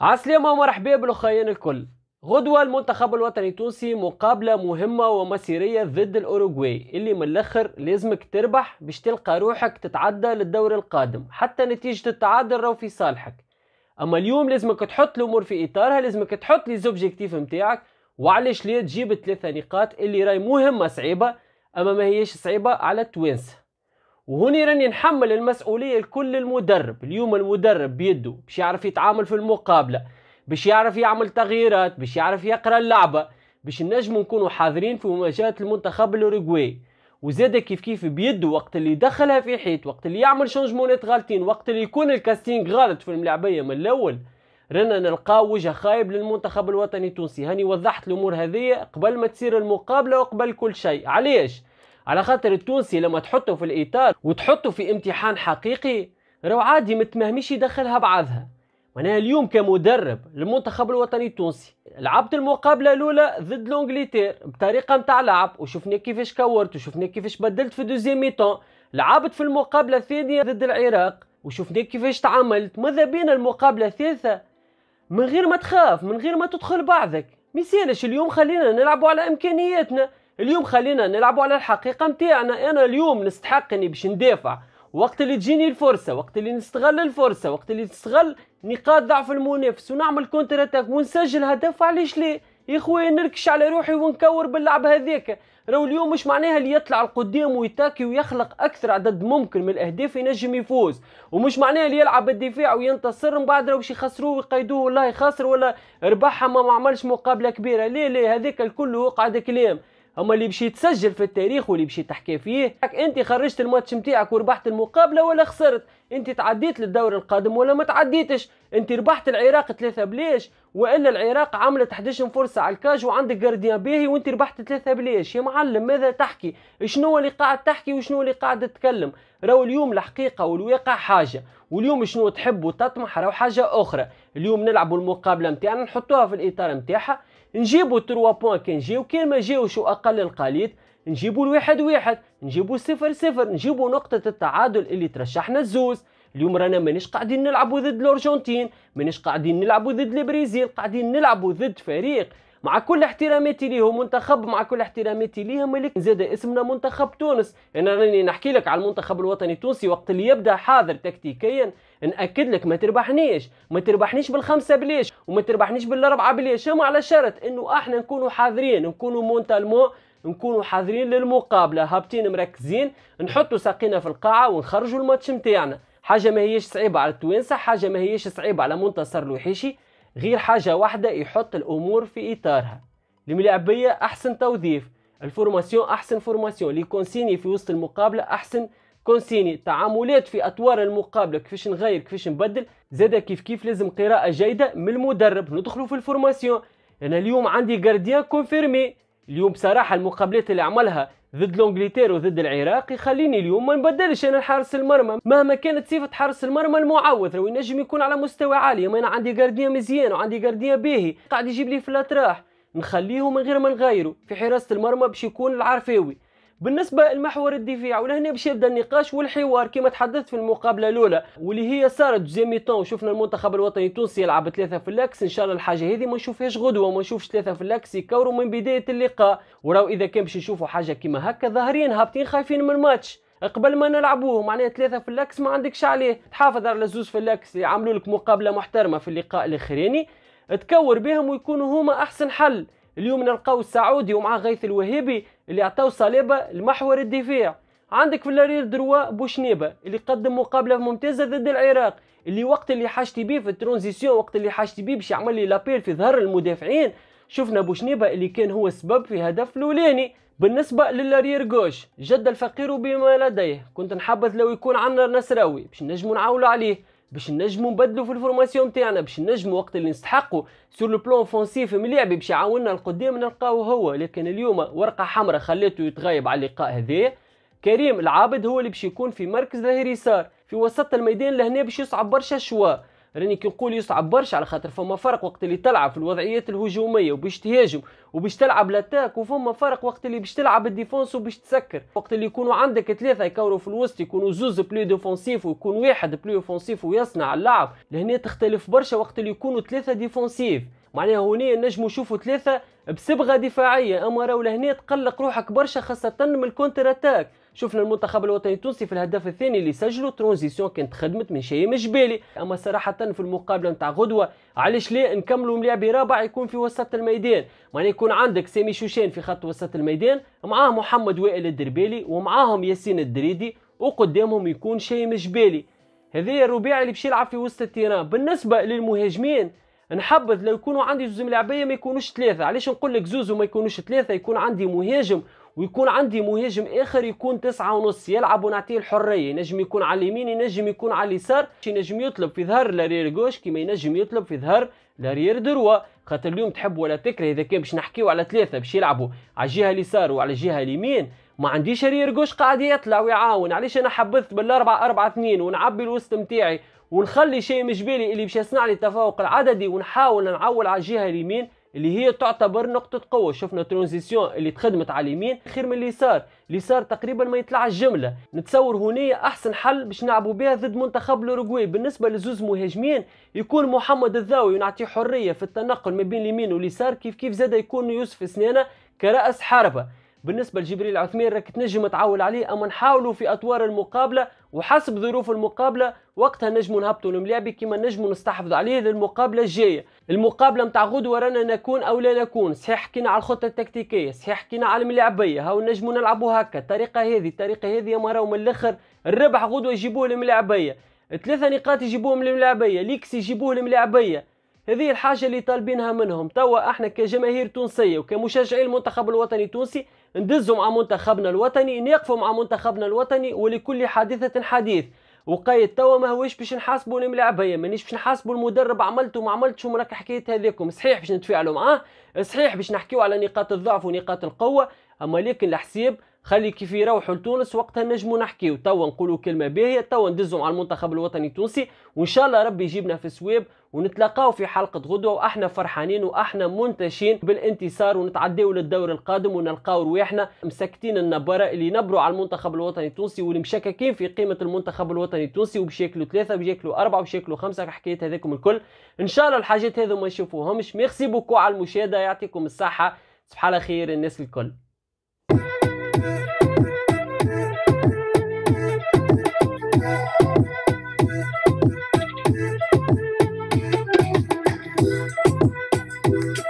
عسلامة ومرحبا بالخيان الكل غدوة المنتخب الوطني التونسي مقابلة مهمة ومسيرية ضد الأوروغواي اللي من الأخر لازمك تربح باش تلقى روحك تتعدى للدور القادم حتى نتيجة التعادل راهو في صالحك أما اليوم لازمك تحط الأمور في إطارها لازمك تحط لي زوبجيكتيف نتاعك وعلاش ليه تجيب الثلاثة نقاط اللي راي مهمة صعيبة أما ما هيش صعيبة على التوانسة وهوني راني نحمل المسؤوليه الكل المدرب اليوم المدرب بيده باش يعرف يتعامل في المقابله باش يعرف يعمل تغييرات باش يعرف يقرا اللعبه باش نجم نكونوا حاضرين في مواجهه المنتخب الاوروغواي وزاد كيف كيف بيده وقت اللي يدخلها في حيط وقت اللي يعمل شونجمونات غالطين وقت اللي يكون الكاستينغ غلط في الملعبيه من الاول رانا نلقاو وجه خايب للمنتخب الوطني التونسي هاني وضحت الامور هذه قبل ما تصير المقابله وقبل كل شيء علاش على خاطر التونسي لما تحطه في الاطار وتحطه في امتحان حقيقي راهو عادي متمهمش يدخلها بعضها وانا اليوم كمدرب للمنتخب الوطني التونسي لعبت المقابله الاولى ضد لونجليتير بطريقه نتاع لعب وشفنا كيفاش كورت وشفنا كيفاش بدلت في دوزيام ميتون لعبت في المقابله الثانيه ضد العراق وشفنا كيفاش تعاملت ماذا بينا المقابله الثالثه من غير ما تخاف من غير ما تدخل بعضك ميسالش اليوم خلينا نلعبوا على امكانياتنا اليوم خلينا نلعبوا على الحقيقه نتاعنا انا اليوم نستحق اني باش ندافع وقت اللي تجيني الفرصه وقت اللي نستغل الفرصه وقت اللي نستغل نقاط ضعف المنافس ونعمل كونتر اتاك ونسجل هدف علاش ليه يا خويا نركش على روحي ونكور باللعب هذاك راهو اليوم مش معناها اللي يطلع القدام ويتاكي ويخلق اكثر عدد ممكن من الاهداف ينجم يفوز ومش معناها اللي يلعب الدفاع وينتصر من بعد راهو باش يخسروه ويقيدوه والله خاسر ولا ربحها ما عملش مقابله كبيره لا لا هذاك الكل هو قاعد كلام اما اللي باش يتسجل في التاريخ واللي باش تحكي فيه انت خرجت الماتش نتاعك وربحت المقابله ولا خسرت انت تعديت للدور القادم ولا ما تعديتش انت ربحت العراق ثلاثة بليش والا العراق عملت 11 فرصه على الكاج وعندك جارديان باهي وانت ربحت ثلاثة بليش يا معلم ماذا تحكي شنو اللي قاعد تحكي وشنو اللي قاعد تتكلم راهو اليوم الحقيقه والواقع حاجه واليوم شنو تحب وتطمح راهو حاجه اخرى اليوم نلعبوا المقابله نتاعنا نحطوها في الاطار نتاعها نجيبو 3 بوان كان نجيو كان ما جاوش اقل القليل نجيبو الواحد واحد نجيبو صفر صفر نجيبو نقطة التعادل اللي ترشحنا الزوز اليوم رانا مانيش قاعدين نلعبو ضد الارجنتين مانيش قاعدين نلعبو ضد البرازيل قاعدين نلعبو ضد فريق مع كل احتراماتي ليهم منتخب مع كل احتراماتي ليهم ولكن زاد اسمنا منتخب تونس انا راني نحكي لك على المنتخب الوطني التونسي وقت اللي يبدا حاضر تكتيكيا ناكد لك ما تربحنيش ما تربحنيش بالخمسه بليش وما تربحنيش بالاربعه بليش هم على شرط انه احنا نكونوا حاضرين نكونوا مونتالمون نكونوا حاضرين للمقابله هابطين مركزين نحطوا ساقينا في القاعه ونخرجوا الماتش نتاعنا حاجه ما هيش صعيبه على التوانسه حاجه ما هيش صعيبه على منتصر الوحيشي غير حاجة واحدة يحط الأمور في إطارها الملعبية أحسن توظيف الفورماسيون أحسن فورماسيون لي كونسيني في وسط المقابلة أحسن كونسيني تعاملات في أطوار المقابلة كيفاش نغير كيفاش نبدل زادا كيف كيف لازم قراءة جيدة من المدرب ندخلوا في الفورماسيون أنا اليوم عندي جارديان كونفيرمي اليوم بصراحة المقابلات اللي عملها ضد لونجليتير وضد العراق يخليني اليوم ما نبدلش انا حارس المرمى مهما كانت صفه حارس المرمى المعوض لو ينجم يكون على مستوى عالي اما انا عندي جارديا مزيان وعندي جارديا باهي قاعد يجيب لي في الاطراح نخليه من غير ما نغيره في حراسه المرمى باش يكون العرفاوي بالنسبة لمحور الدفاع ولهنا باش يبدا النقاش والحوار كما تحدثت في المقابلة الأولى واللي هي صارت دوزيام ميتون وشفنا المنتخب الوطني التونسي يلعب ثلاثة في الأكس إن شاء الله الحاجة هذه ما نشوفهاش غدوة وما نشوفش ثلاثة في الأكس يكوروا من بداية اللقاء وراو إذا كان باش نشوفوا حاجة كما هكا ظاهرين هابطين خايفين من الماتش قبل ما نلعبوه معناها ثلاثة في الأكس ما عندكش عليه تحافظ على زوز في الأكس يعملوا لك مقابلة محترمة في اللقاء الأخراني تكور بهم ويكونوا هما أحسن حل اليوم نلقاو السعودي ومع غيث الوهيبي اللي عطاو صليبه لمحور الدفاع عندك في الارير دروا بوشنيبه اللي قدم مقابله ممتازه ضد العراق اللي وقت اللي حاجتي بيه في الترانزيسيون وقت اللي حاجتي بيه باش يعمل لي لابيل في ظهر المدافعين شفنا بوشنيبه اللي كان هو السبب في هدف الاولاني بالنسبه للارير جوش جد الفقير بما لديه كنت نحبذ لو يكون عندنا نسراوي باش نجمو نعاولوا عليه باش نجموا نبدلوا في الفورماسيون تاعنا باش نجموا وقت اللي نستحقوا سور لو بلون اوفونسيف ملعبي باش يعاوننا القدام نلقاو هو لكن اليوم ورقه حمراء خليته يتغيب على اللقاء هذايا كريم العابد هو اللي باش يكون في مركز ظهير يسار في وسط الميدان لهنا باش يصعب برشا شوا راني كي نقول يصعب برشا على خاطر فما فرق وقت اللي تلعب في الوضعيات الهجوميه وباش تهاجم وباش تلعب لاتاك وفما فرق وقت اللي باش تلعب الديفونس وباش تسكر وقت اللي يكونوا عندك ثلاثه يكوروا في الوسط يكونوا زوز بلي ديفونسيف ويكون واحد بلي اوفونسيف ويصنع اللعب لهنا تختلف برشا وقت اللي يكونوا ثلاثه ديفونسيف معناها هوني نجموا نشوفوا ثلاثه بصبغه دفاعيه اما راهو لهنا تقلق روحك برشا خاصه من الكونتر اتاك شفنا المنتخب الوطني التونسي في الهدف الثاني اللي سجله ترانزيسيون كانت خدمت من شيء مش بالي اما صراحه في المقابله نتاع غدوه علاش لا نكملوا ملاعب رابع يكون في وسط الميدان معناها يكون عندك سامي شوشان في خط وسط الميدان معاه محمد وائل الدربالي ومعاهم ياسين الدريدي وقدامهم يكون شيء مش بالي هذا اللي باش يلعب في وسط التيران بالنسبه للمهاجمين نحبذ لو يكونوا عندي زوز ملاعبيه ما يكونوش ثلاثه علاش نقول لك زوز وما يكونوش ثلاثه يكون عندي مهاجم ويكون عندي مهاجم اخر يكون تسعة ونص يلعب ونعطيه الحريه ينجم يكون على اليمين ينجم يكون على اليسار ينجم يطلب في ظهر لارير جوش كما ينجم يطلب في ظهر لارير دروا خاطر اليوم تحب ولا تكره اذا كان باش نحكيو على ثلاثه باش يلعبوا على الجهه اليسار وعلى الجهه اليمين ما عنديش رير جوش قاعد يطلع ويعاون علاش انا حبذت بالاربعه أربعة اثنين ونعبي الوسط نتاعي ونخلي شيء مجبالي اللي باش يصنع لي التفوق العددي ونحاول نعول على الجهه اليمين اللي هي تعتبر نقطة قوة شفنا ترانزيسيون اللي تخدمت على اليمين خير من اليسار اليسار تقريبا ما يطلعش جملة نتصور هوني أحسن حل باش نلعبوا بها ضد منتخب الأوروغواي بالنسبة لزوز مهاجمين يكون محمد الذاوي ونعطيه حرية في التنقل ما بين اليمين واليسار كيف كيف زاد يكون يوسف سنانة كرأس حربة بالنسبه لجبريل عثمان راك تنجم تعول عليه اما نحاولوا في اطوار المقابله وحسب ظروف المقابله وقتها نجموا نهبطوا الملاعبي كما نجموا نستحفظوا عليه للمقابله الجايه المقابله نتاع غدوه رانا نكون او لا نكون صحيح حكينا على الخطه التكتيكيه صحيح حكينا على الملاعبيه هاو نجموا نلعبوا هكا الطريقه هذه الطريقه هذه ما راهو من الاخر الربح غدوه يجيبوه الملاعبية ثلاثه نقاط يجيبوهم الملاعبية ليكس يجيبوه الملاعبية هذه الحاجه اللي طالبينها منهم توا احنا كجماهير تونسيه وكمشجعي المنتخب الوطني التونسي ندزوا مع منتخبنا الوطني نقفوا مع منتخبنا الوطني ولكل حادثه حديث وقايد توا ما هوش باش نحاسبوا الملاعبيه مانيش باش نحاسبوا المدرب عملته وما عملتش راك حكيت هذيكم صحيح باش نتفاعلوا معاه صحيح باش نحكيوا على نقاط الضعف ونقاط القوه اما لكن الحساب خلي كيف يروحوا لتونس وقتها نجموا نحكي توا نقولوا كلمه باهيه توا ندزوا على المنتخب الوطني التونسي وان شاء الله ربي يجيبنا في سويب ونتلاقاو في حلقه غدوه واحنا فرحانين واحنا منتشين بالانتصار ونتعداو للدور القادم ونلقاو رواحنا مسكتين النبره اللي نبروا على المنتخب الوطني التونسي واللي مشككين في قيمه المنتخب الوطني التونسي وباش ياكلوا ثلاثه وباش ياكلوا اربعه وباش ياكلوا خمسه حكيت هذاكم الكل ان شاء الله الحاجات هذو ما نشوفوهمش ميرسي بوكو على المشاهده يعطيكم الصحه صباح الله خير الناس الكل Thank you.